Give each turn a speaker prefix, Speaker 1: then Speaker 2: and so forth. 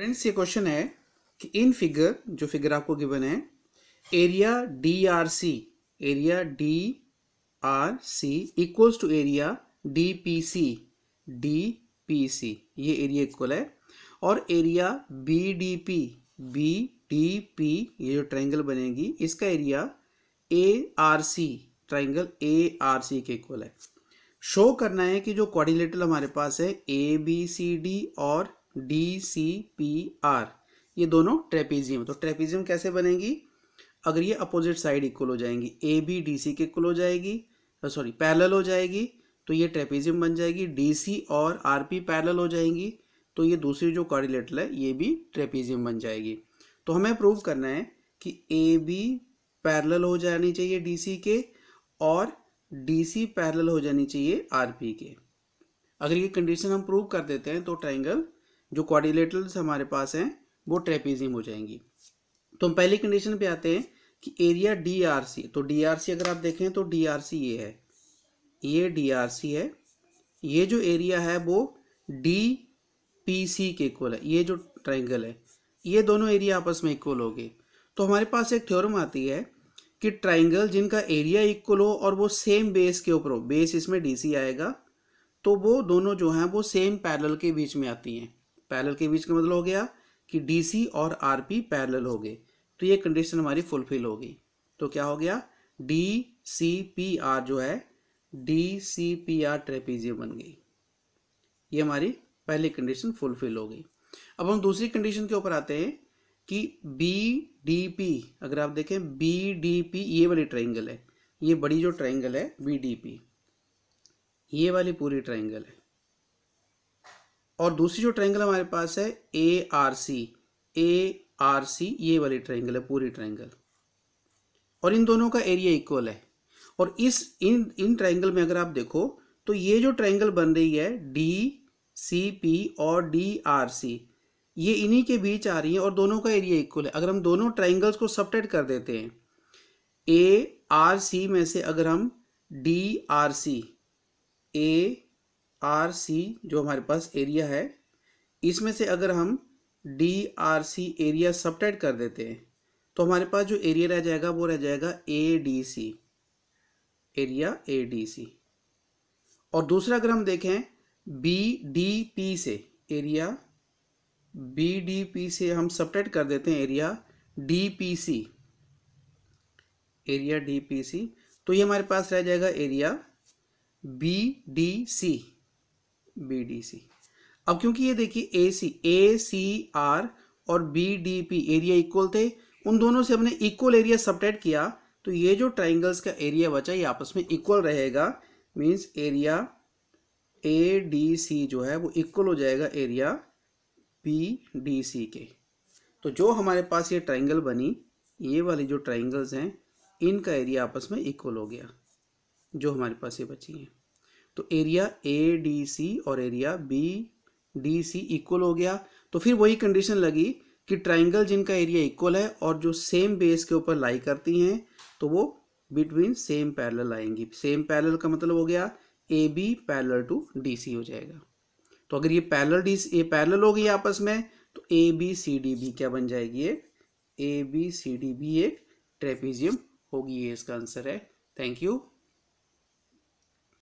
Speaker 1: friends ये question है कि इन फिगर जो फिगर आपको गिवन है area D R C area D R C equals to area D P C D P C ये एरिया इक्वल है और area B D P B D P ये जो ट्रायंगल बनेगी इसका area A R C triangle A R C के equal है show करना है कि जो क्वारिलेटरल हमारे पास है ए बी सी डी और डी सी पी आर ये दोनों ट्रेपीजियम तो ट्रेपीजियम कैसे बनेगी अगर ये अपोजिट साइड इक्वल हो जाएंगी ए बी डी सी के इक्वल हो जाएगी सॉरी पैरेलल हो जाएगी तो ये ट्रेपीजियम बन जाएगी डी सी और आर पी पैरेलल हो जाएंगी तो ये दूसरी जो कॉर्डिलेटर है ये भी ट्रेपीजियम बन जाएगी तो हमें प्रूव करना है कि ए बी पैरेलल हो जानी चाहिए डी सी के और डी सी पैरेलल हो जानी चाहिए आर पी के अगर ये कंडीशन हम प्रूव कर देते हैं तो ट्राइंगल जो क्वारिलेटरल्स हमारे पास हैं वो ट्रेपीजियम हो जाएंगी तो हम पहली कंडीशन पे आते हैं कि एरिया डी तो डी अगर आप देखें तो डी ये है ये डी है ये जो एरिया है वो डी पी सी के इक्वल है ये जो ट्राइंगल है ये दोनों एरिया आपस में इक्वल हो गए तो हमारे पास एक थ्योरम आती है कि ट्राइंगल जिनका एरिया इक्वल हो और वो सेम बेस के ऊपर हो बेस इसमें सी आएगा तो वो दोनों जो हैं वो सेम पैरल के बीच में आती हैं पैरल के बीच का मतलब हो गया कि डी और आरपी पी हो गए तो ये कंडीशन हमारी फुलफिल हो गई तो क्या हो गया डी सी पी आर जो है D C P R trapezium बन गई ये हमारी पहली कंडीशन फुलफिल हो गई अब हम दूसरी कंडीशन के ऊपर आते हैं कि बी डी पी अगर आप देखें बी डी पी ये वाली ट्राइंगल है ये बड़ी जो ट्राइंगल है बी डी पी ये वाली पूरी ट्राइंगल है और दूसरी जो ट्रायंगल हमारे पास है ए R C A R C ये वाली ट्रायंगल है पूरी ट्रायंगल और इन दोनों का एरिया इक्वल है और इस इन इन ट्रायंगल में अगर आप देखो तो ये जो ट्रायंगल बन रही है डी सी पी और डी आर सी ये इन्हीं के बीच आ रही है और दोनों का एरिया इक्वल है अगर हम दोनों ट्राइंगल्स को सपरेट कर देते हैं ए आर सी में से अगर हम D R C A R C जो हमारे पास एरिया है इसमें से अगर हम D R C area subtract कर देते हैं तो हमारे पास जो एरिया रह जाएगा वो रह जाएगा A D C area A D C और दूसरा अगर हम देखें बी डी पी से एरिया बी डी पी से हम सब्ट्रैक्ट कर देते हैं area D P C area D P C तो ये हमारे पास रह जाएगा area B D C B D C अब क्योंकि ये देखिए A C A C R और B D P area equal थे उन दोनों से हमने इक्वल एरिया सपरेट किया तो ये जो ट्राइंगल्स का एरिया बचा ये आपस में इक्वल रहेगा means area A D C जो है वो इक्वल हो जाएगा एरिया बी डी सी के तो जो हमारे पास ये ट्राइंगल बनी ये वाली जो ट्राइंगल्स हैं इनका एरिया आपस में इक्वल हो गया जो हमारे पास ये बची हैं तो एरिया ए डी सी और area B D C equal हो गया तो फिर वही कंडीशन लगी कि ट्राइंगल जिनका एरिया इक्वल है और जो सेम बेस के ऊपर लाई करती हैं तो वो बिटवीन सेम पैरेलल आएंगी सेम पैरेलल का मतलब हो गया A B parallel to D C हो जाएगा तो अगर ये पैरेलल डी ये पैरेलल हो गई आपस में तो A B C D B क्या बन जाएगी एक A B C D B एक ट्रेपीजियम होगी ये इसका आंसर है थैंक यू